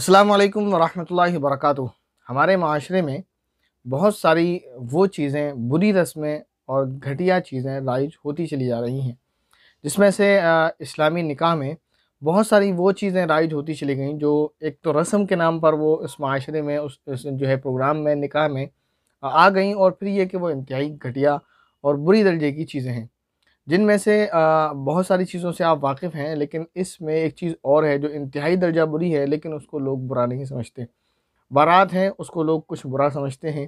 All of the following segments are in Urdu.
السلام علیکم ورحمۃ اللہ وبرکاتہ ہمارے معاشرے میں بہت ساری وہ چیزیں بری رسمیں اور گھٹیا چیزیں رائج ہوتی چلی جا رہی ہیں جس میں سے اسلامی نکاح میں بہت ساری وہ چیزیں رائج ہوتی چلی گئیں جو ایک تو رسم کے نام پر وہ اس معاشرے میں اس اس جو ہے پروگرام میں نکاح میں آ گئیں اور پھر یہ کہ وہ انتہائی گھٹیا اور بری درجے کی چیزیں ہیں جن میں سے بہت ساری چیزوں سے آپ واقف ہیں لیکن اس میں ایک چیز اور ہے جو انتہائی درجہ بری ہے لیکن اس کو لوگ برا نہیں سمجھتے بارات ہیں اس کو لوگ کچھ برا سمجھتے ہیں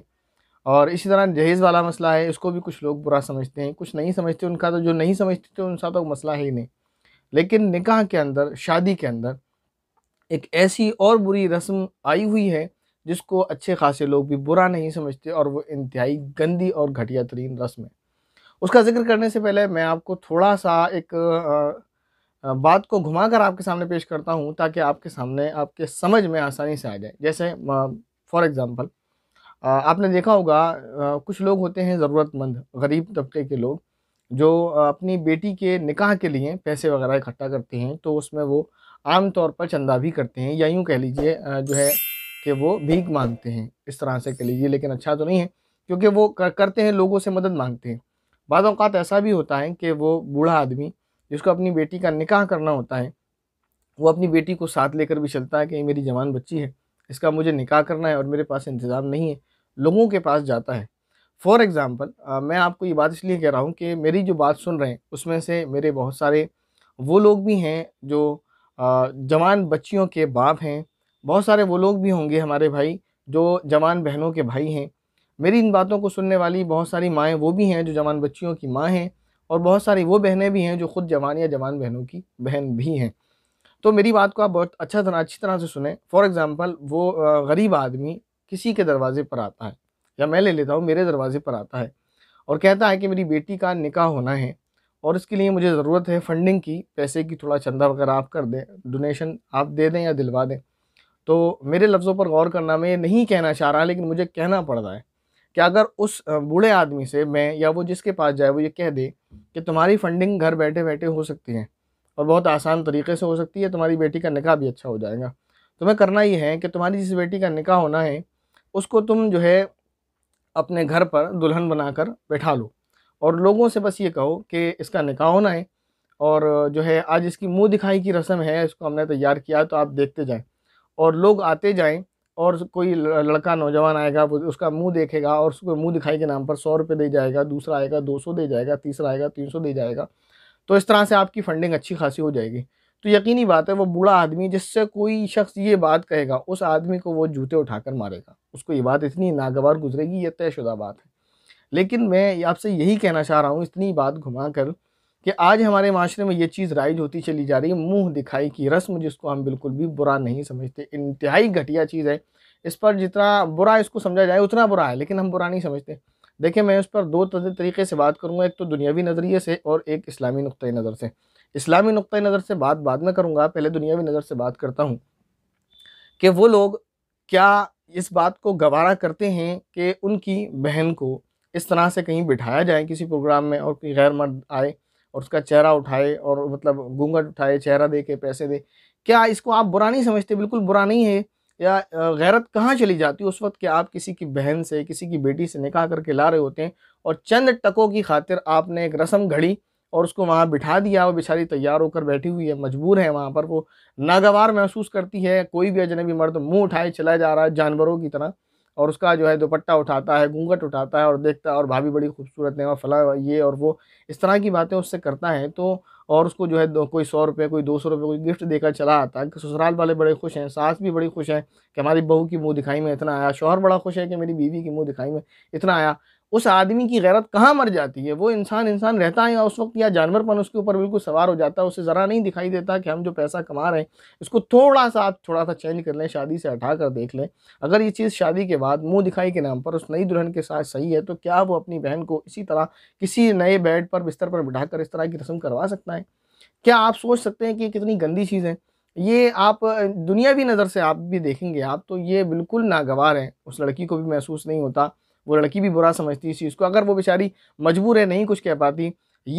اور اسی طرح جہیز والا مسئلہ ہے اس کو بھی کچھ لوگ برا سمجھتے ہیں کچھ نہیں سمجھتے ان کا تو جو نہیں سمجھتے تو ان کا تو وہ مسئلہ ہی نہیں لیکن نکاح کے اندر شادی کے اندر ایک ایسی اور بری رسم آئی ہوئی ہے جس کو اچھے خاصے لوگ بھی برا نہیں سمجھتے اور وہ انتہائی گندی اور گھٹیا ترین رسم ہے اس کا ذکر کرنے سے پہلے میں آپ کو تھوڑا سا ایک بات کو گھما کر آپ کے سامنے پیش کرتا ہوں تاکہ آپ کے سامنے آپ کے سمجھ میں آسانی سے آ جائے جیسے فار ایگزامپل آپ نے دیکھا ہوگا کچھ لوگ ہوتے ہیں ضرورت مند غریب طبقے کے لوگ جو اپنی بیٹی کے نکاح کے لیے پیسے وغیرہ اکٹھا کرتے ہیں تو اس میں وہ عام طور پر چندہ بھی کرتے ہیں یا یوں کہہ لیجئے جو ہے کہ وہ بھیک مانگتے ہیں اس طرح سے کہہ لیجئے لیکن اچھا تو نہیں ہے کیونکہ وہ کرتے ہیں لوگوں سے مدد مانگتے ہیں بعض اوقات ایسا بھی ہوتا ہے کہ وہ بوڑھا آدمی جس کو اپنی بیٹی کا نکاح کرنا ہوتا ہے وہ اپنی بیٹی کو ساتھ لے کر بھی چلتا ہے کہ یہ میری جوان بچی ہے اس کا مجھے نکاح کرنا ہے اور میرے پاس انتظام نہیں ہے لوگوں کے پاس جاتا ہے فار ایگزامپل میں آپ کو یہ بات اس لیے کہہ رہا ہوں کہ میری جو بات سن رہے ہیں اس میں سے میرے بہت سارے وہ لوگ بھی ہیں جو جوان بچیوں کے باپ ہیں بہت سارے وہ لوگ بھی ہوں گے ہمارے بھائی جو جوان بہنوں کے بھائی ہیں میری ان باتوں کو سننے والی بہت ساری مائیں وہ بھی ہیں جو جوان بچیوں کی ماں ہیں اور بہت ساری وہ بہنیں بھی ہیں جو خود جوان یا جوان بہنوں کی بہن بھی ہیں تو میری بات کو آپ بہت اچھا طرح اچھی طرح سے سنیں فار ایگزامپل وہ غریب آدمی کسی کے دروازے پر آتا ہے یا میں لے لیتا ہوں میرے دروازے پر آتا ہے اور کہتا ہے کہ میری بیٹی کا نکاح ہونا ہے اور اس کے لیے مجھے ضرورت ہے فنڈنگ کی پیسے کی تھوڑا چندہ وغیرہ آپ کر دیں ڈونیشن آپ دے دیں یا دلوا دیں تو میرے لفظوں پر غور کرنا میں یہ نہیں کہنا چاہ رہا لیکن مجھے کہنا پڑ رہا ہے کہ اگر اس بوڑھے آدمی سے میں یا وہ جس کے پاس جائے وہ یہ کہہ دے کہ تمہاری فنڈنگ گھر بیٹھے بیٹھے ہو سکتی ہے اور بہت آسان طریقے سے ہو سکتی ہے تمہاری بیٹی کا نکاح بھی اچھا ہو جائے گا تمہیں کرنا یہ ہے کہ تمہاری جس بیٹی کا نکاح ہونا ہے اس کو تم جو ہے اپنے گھر پر دلہن بنا کر بیٹھا لو اور لوگوں سے بس یہ کہو کہ اس کا نکاح ہونا ہے اور جو ہے آج اس کی منہ دکھائی کی رسم ہے اس کو ہم نے تیار کیا تو آپ دیکھتے جائیں اور لوگ آتے جائیں اور کوئی لڑکا نوجوان آئے گا اس کا منہ دیکھے گا اور اس کو منہ دکھائی کے نام پر سو روپے دے جائے گا دوسرا آئے گا دو سو دے جائے گا تیسرا آئے گا تین سو دے جائے گا تو اس طرح سے آپ کی فنڈنگ اچھی خاصی ہو جائے گی تو یقینی بات ہے وہ بوڑھا آدمی جس سے کوئی شخص یہ بات کہے گا اس آدمی کو وہ جوتے اٹھا کر مارے گا اس کو یہ بات اتنی ناگوار گزرے گی یہ طے شدہ بات ہے لیکن میں آپ سے یہی کہنا چاہ رہا ہوں اتنی بات گھما کر کہ آج ہمارے معاشرے میں یہ چیز رائج ہوتی چلی جا رہی ہے منہ دکھائی کی رسم جس کو ہم بالکل بھی برا نہیں سمجھتے انتہائی گھٹیا چیز ہے اس پر جتنا برا اس کو سمجھا جائے اتنا برا ہے لیکن ہم برا نہیں سمجھتے دیکھیں میں اس پر دو طریقے سے بات کروں گا ایک تو دنیاوی نظریے سے اور ایک اسلامی نقطۂ نظر سے اسلامی نقطۂ نظر سے بات بات میں کروں گا پہلے دنیاوی نظر سے بات کرتا ہوں کہ وہ لوگ کیا اس بات کو گوارا کرتے ہیں کہ ان کی بہن کو اس طرح سے کہیں بٹھایا جائے کسی پروگرام میں اور کوئی غیر مرد آئے اور اس کا چہرہ اٹھائے اور مطلب گنگٹ اٹھائے چہرہ دے کے پیسے دے کیا اس کو آپ برا نہیں سمجھتے بالکل برا نہیں ہے یا غیرت کہاں چلی جاتی ہے اس وقت کہ آپ کسی کی بہن سے کسی کی بیٹی سے نکاح کر کے لا رہے ہوتے ہیں اور چند ٹکوں کی خاطر آپ نے ایک رسم گھڑی اور اس کو وہاں بٹھا دیا وہ بیچاری تیار ہو کر بیٹھی ہوئی ہے مجبور ہے وہاں پر وہ ناگوار محسوس کرتی ہے کوئی بھی اجنبی مرد منہ اٹھائے چلا جا رہا ہے جانوروں کی طرح اور اس کا جو ہے دوپٹہ اٹھاتا ہے گنگٹ اٹھاتا ہے اور دیکھتا ہے اور بھابی بڑی خوبصورت ہے اور فلاں یہ اور وہ اس طرح کی باتیں اس سے کرتا ہے تو اور اس کو جو ہے کوئی سو روپے کوئی دو سو روپے کوئی گفٹ دے کر چلا آتا ہے سسرال والے بڑے خوش ہیں ساس بھی بڑی خوش ہیں کہ ہماری بہو کی منہ دکھائی میں اتنا آیا شوہر بڑا خوش ہے کہ میری بیوی کی منہ دکھائی میں اتنا آیا اس آدمی کی غیرت کہاں مر جاتی ہے وہ انسان انسان رہتا ہے یا اس وقت یا جانور پن اس کے اوپر بالکل سوار ہو جاتا ہے اسے ذرا نہیں دکھائی دیتا کہ ہم جو پیسہ کما رہے ہیں اس کو تھوڑا سا آپ تھوڑا سا چینج کر لیں شادی سے ہٹا کر دیکھ لیں اگر یہ چیز شادی کے بعد منہ دکھائی کے نام پر اس نئی دلہن کے ساتھ صحیح ہے تو کیا وہ اپنی بہن کو اسی طرح کسی نئے بیڈ پر بستر پر بٹھا کر اس طرح کی رسم کروا سکتا ہے کیا آپ سوچ سکتے ہیں کہ یہ کتنی گندی چیز ہے یہ آپ دنیاوی نظر سے آپ بھی دیکھیں گے آپ تو یہ بالکل ناگوار ہیں اس لڑکی کو بھی محسوس نہیں ہوتا وہ لڑکی بھی برا سمجھتی اسی اس کو اگر وہ بیچاری مجبور ہے نہیں کچھ کہہ پاتی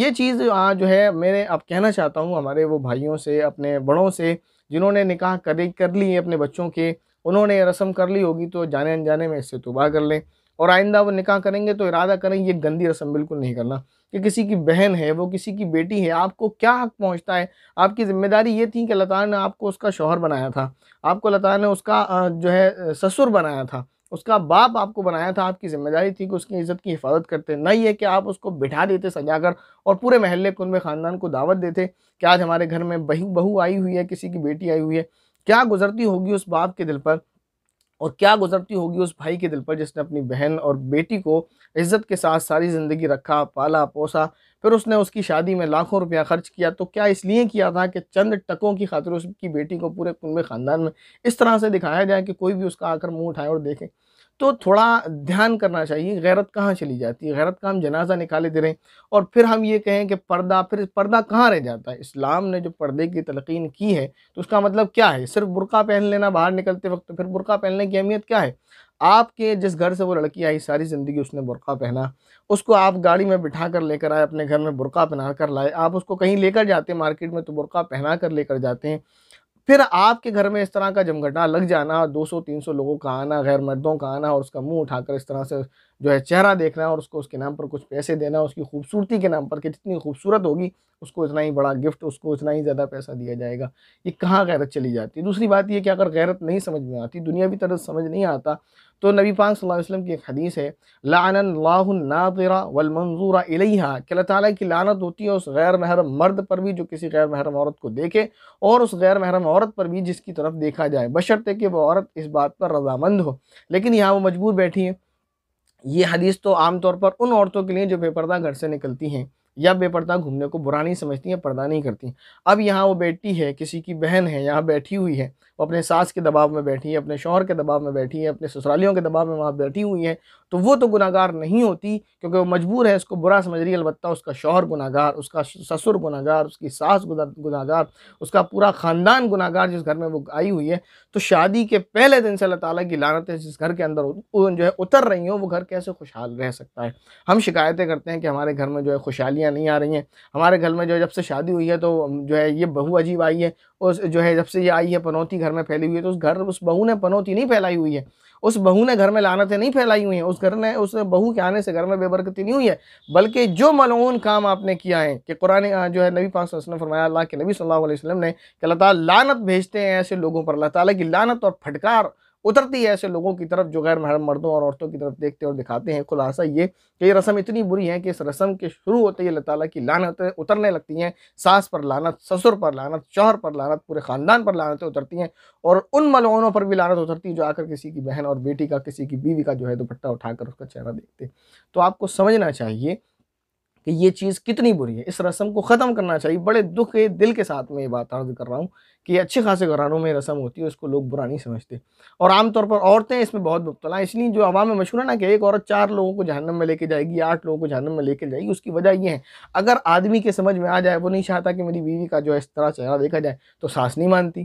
یہ چیز جو ہے میں اب کہنا چاہتا ہوں ہمارے وہ بھائیوں سے اپنے بڑوں سے جنہوں نے نکاح کرے کر لی اپنے بچوں کے انہوں نے رسم کر لی ہوگی تو جانے انجانے میں اس سے توبہ کر لیں اور آئندہ وہ نکاح کریں گے تو ارادہ کریں یہ گندی رسم بالکل نہیں کرنا کہ کسی کی بہن ہے وہ کسی کی بیٹی ہے آپ کو کیا حق پہنچتا ہے آپ کی ذمہ داری یہ تھی کہ اللہ تعالیٰ نے آپ کو اس کا شوہر بنایا تھا آپ کو اللہ تعالیٰ نے اس کا جو ہے سسر بنایا تھا اس کا باپ آپ کو بنایا تھا آپ کی ذمہ داری تھی کہ اس کی عزت کی حفاظت کرتے نہ یہ کہ آپ اس کو بٹھا دیتے سجا کر اور پورے محلے کنبے میں خاندان کو دعوت دیتے کہ آج ہمارے گھر میں بہو بہو آئی ہوئی ہے کسی کی بیٹی آئی ہوئی ہے کیا گزرتی ہوگی اس باپ کے دل پر اور کیا گزرتی ہوگی اس بھائی کے دل پر جس نے اپنی بہن اور بیٹی کو عزت کے ساتھ ساری زندگی رکھا پالا پوسا پھر اس نے اس کی شادی میں لاکھوں روپیہ خرچ کیا تو کیا اس لیے کیا تھا کہ چند ٹکوں کی خاطر اس کی بیٹی کو پورے کنبے خاندان میں اس طرح سے دکھایا جائے کہ کوئی بھی اس کا آ کر منہ اٹھائے اور دیکھے تو تھوڑا دھیان کرنا چاہیے غیرت کہاں چلی جاتی ہے غیرت کا ہم جنازہ نکالے دے رہے ہیں اور پھر ہم یہ کہیں کہ پردہ پھر پردہ کہاں رہ جاتا ہے اسلام نے جو پردے کی تلقین کی ہے تو اس کا مطلب کیا ہے صرف برقع پہن لینا باہر نکلتے وقت پھر برقع پہننے کی اہمیت کیا ہے آپ کے جس گھر سے وہ لڑکی آئی ساری زندگی اس نے برقع پہنا اس کو آپ گاڑی میں بٹھا کر لے کر آئے اپنے گھر میں برقع پہنا کر لائے آپ اس کو کہیں لے کر جاتے ہیں مارکیٹ میں تو برقع پہنا کر لے کر جاتے ہیں پھر آپ کے گھر میں اس طرح کا جمگٹا لگ جانا دو سو تین سو لوگوں کا آنا غیر مردوں کا آنا اور اس کا منہ اٹھا کر اس طرح سے جو ہے چہرہ دیکھنا اور اس کو اس کے نام پر کچھ پیسے دینا اس کی خوبصورتی کے نام پر کہ جتنی خوبصورت ہوگی اس کو اتنا ہی بڑا گفٹ اس کو اتنا ہی زیادہ پیسہ دیا جائے گا یہ کہاں غیرت چلی جاتی ہے دوسری بات یہ کہ اگر غیرت نہیں سمجھ میں آتی دنیا بھی طرز سمجھ نہیں آتا تو نبی پاک صلی اللہ علیہ وسلم کی ایک حدیث ہے الناظرہ نادرا الیہا کہ اللہ تعالیٰ کی لعنت ہوتی ہے اس غیر محرم مرد پر بھی جو کسی غیر محرم عورت کو دیکھے اور اس غیر محرم عورت پر بھی جس کی طرف دیکھا جائے کہ وہ عورت اس بات پر رضامند ہو لیکن یہاں وہ مجبور بیٹھی ہیں یہ حدیث تو عام طور پر ان عورتوں کے لیے جو بے پردہ گھر سے نکلتی ہیں یا بے پردہ گھومنے کو برا نہیں سمجھتی ہیں پردہ نہیں ہیں اب یہاں وہ بیٹی ہے کسی کی بہن ہے یہاں بیٹھی ہوئی ہے وہ اپنے ساس کے دباؤ میں بیٹھی ہے اپنے شوہر کے دباؤ میں بیٹھی ہے اپنے سسرالیوں کے دباؤ میں وہاں بیٹھی ہوئی ہے تو وہ تو گناہ گار نہیں ہوتی کیونکہ وہ مجبور ہے اس کو برا سمجھ رہی ہے البتہ اس کا شوہر گناہ گار اس کا سسر گناہ گار اس کی ساس گناہگار گناہ گار اس کا پورا خاندان گناہ گار جس گھر میں وہ آئی ہوئی ہے تو شادی کے پہلے دن سے اللہ تعالیٰ کی لانت ہے جس گھر کے اندر جو ہے اتر رہی ہوں وہ گھر کیسے خوشحال رہ سکتا ہے ہم شکایتیں کرتے ہیں کہ ہمارے گھر میں جو ہے خوشحالی گالیاں نہیں آ رہی ہیں ہمارے گھر میں جو جب سے شادی ہوئی ہے تو جو ہے یہ بہو عجیب آئی ہے اس جو ہے جب سے یہ آئی ہے پنوتی گھر میں پھیلی ہوئی ہے تو اس گھر اس بہو نے پنوتی نہیں پھیلائی ہوئی ہے اس بہو نے گھر میں لانتیں نہیں پھیلائی ہوئی ہیں اس گھر نے اس بہو کے آنے سے گھر میں بے برکتی نہیں ہوئی ہے بلکہ جو ملعون کام آپ نے کیا ہے کہ قرآن جو ہے نبی پاک صلی اللہ علیہ وسلم فرمایا اللہ کے نبی صلی اللہ علیہ وسلم نے کہ اللہ تعالیٰ لانت بھیجتے ہیں ایسے لوگوں پر اللہ تعالیٰ کی لانت اور پھٹکار اترتی ہے ایسے لوگوں کی طرف جو غیر محرم مردوں اور عورتوں کی طرف دیکھتے اور دکھاتے ہیں خلاصہ یہ کہ یہ رسم اتنی بری ہے کہ اس رسم کے شروع ہوتے ہیں اللہ تعالیٰ کی لانتیں اترنے لگتی ہیں ساس پر لانت سسر پر لانت شوہر پر لانت پورے خاندان پر لانتیں اترتی ہیں اور ان ملعونوں پر بھی لانت اترتی ہے جو آ کر کسی کی بہن اور بیٹی کا کسی کی بیوی کا جو ہے دوپٹہ اٹھا کر اس کا چہرہ دیکھتے تو آپ کو سمجھنا چاہیے کہ یہ چیز کتنی بری ہے اس رسم کو ختم کرنا چاہیے بڑے دکھ دل کے ساتھ میں یہ بات عرض کر رہا ہوں کہ یہ اچھے خاصے گھرانوں میں رسم ہوتی ہے اس کو لوگ برا نہیں سمجھتے اور عام طور پر عورتیں اس میں بہت مبتلا ہیں اس لیے جو عوام میں مشہور ہے نا کہ ایک عورت چار لوگوں کو جہنم میں لے کے جائے گی آٹھ لوگوں کو جہنم میں لے کے جائے گی اس کی وجہ یہ ہے اگر آدمی کے سمجھ میں آ جائے وہ نہیں چاہتا کہ میری بیوی کا جو اس طرح چہرہ دیکھا جائے تو سانس نہیں مانتی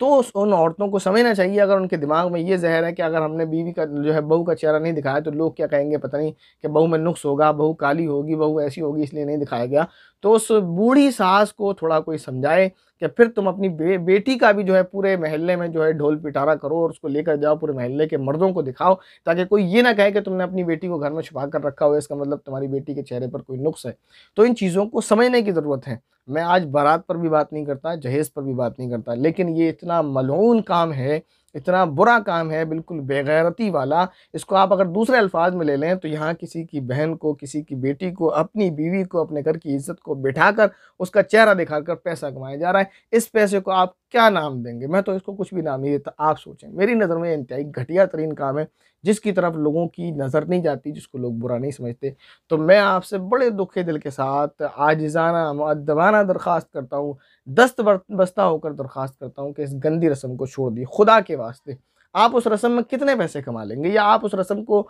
تو ان عورتوں کو سمجھنا چاہیے اگر ان کے دماغ میں یہ زہر ہے کہ اگر ہم نے بیوی کا جو ہے بہو کا چہرہ نہیں دکھایا تو لوگ کیا کہیں گے پتہ نہیں کہ بہو میں نقص ہوگا بہو کالی ہوگی بہو ایسی ہوگی اس لیے نہیں دکھایا گیا تو اس بوڑھی ساز کو تھوڑا کوئی سمجھائے کہ پھر تم اپنی بیٹی کا بھی جو ہے پورے محلے میں جو ہے ڈھول پٹارا کرو اور اس کو لے کر جاؤ پورے محلے کے مردوں کو دکھاؤ تاکہ کوئی یہ نہ کہے کہ تم نے اپنی بیٹی کو گھر میں چھپا کر رکھا ہوئے اس کا مطلب تمہاری بیٹی کے چہرے پر کوئی نقص ہے تو ان چیزوں کو سمجھنے کی ضرورت ہے میں آج بارات پر بھی بات نہیں کرتا جہیز پر بھی بات نہیں کرتا لیکن یہ اتنا ملعون کام ہے اتنا برا کام ہے بالکل بغیرتی والا اس کو آپ اگر دوسرے الفاظ میں لے لیں تو یہاں کسی کی بہن کو کسی کی بیٹی کو اپنی بیوی کو اپنے گھر کی عزت کو بٹھا کر اس کا چہرہ دکھا کر پیسہ کمایا جا رہا ہے اس پیسے کو آپ کیا نام دیں گے میں تو اس کو کچھ بھی نام نہیں دیتا آپ سوچیں میری نظر میں انتہائی گھٹیا ترین کام ہے جس کی طرف لوگوں کی نظر نہیں جاتی جس کو لوگ برا نہیں سمجھتے تو میں آپ سے بڑے دکھے دل کے ساتھ آجزانہ معدبانہ درخواست کرتا ہوں دست بستہ ہو کر درخواست کرتا ہوں کہ اس گندی رسم کو چھوڑ دی خدا کے واسطے آپ اس رسم میں کتنے پیسے کما لیں گے یا آپ اس رسم کو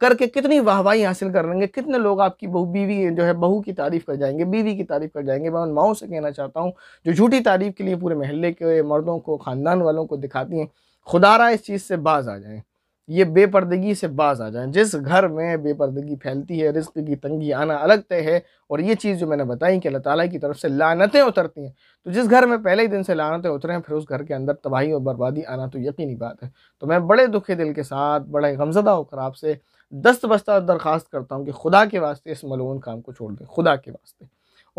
کر کے کتنی واہوائی حاصل کر لیں گے کتنے لوگ آپ کی بہو بیوی جو ہے بہو کی تعریف کر جائیں گے بیوی کی تعریف کر جائیں گے میں ان ماؤں سے کہنا چاہتا ہوں جو جھوٹی تعریف کے لیے پورے محلے کے مردوں کو خاندان والوں کو دکھاتی ہیں خدا رہا اس چیز سے باز آ جائیں یہ بے پردگی سے باز آ جائیں جس گھر میں بے پردگی پھیلتی ہے رزق کی تنگی آنا الگ طے ہے اور یہ چیز جو میں نے بتائی کہ اللہ تعالیٰ کی طرف سے لانتیں اترتی ہیں تو جس گھر میں پہلے ہی دن سے لانتیں اتریں پھر اس گھر کے اندر تباہی اور بربادی آنا تو یقینی بات ہے تو میں بڑے دکھے دل کے ساتھ بڑے غمزدہ کر آپ سے دست بستہ درخواست کرتا ہوں کہ خدا کے واسطے اس ملون کام کو چھوڑ دیں خدا کے واسطے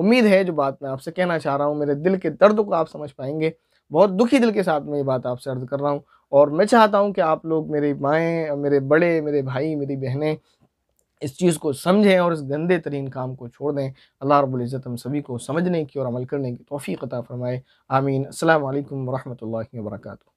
امید ہے جو بات میں آپ سے کہنا چاہ رہا ہوں میرے دل کے درد کو آپ سمجھ پائیں گے بہت دکھی دل کے ساتھ میں یہ بات آپ سے عرض کر رہا ہوں اور میں چاہتا ہوں کہ آپ لوگ میری مائیں میرے بڑے میرے بھائی میری بہنیں اس چیز کو سمجھیں اور اس گندے ترین کام کو چھوڑ دیں اللہ رب العزت ہم سبھی کو سمجھنے کی اور عمل کرنے کی توفیق عطا فرمائے آمین السلام علیکم ورحمۃ اللہ وبرکاتہ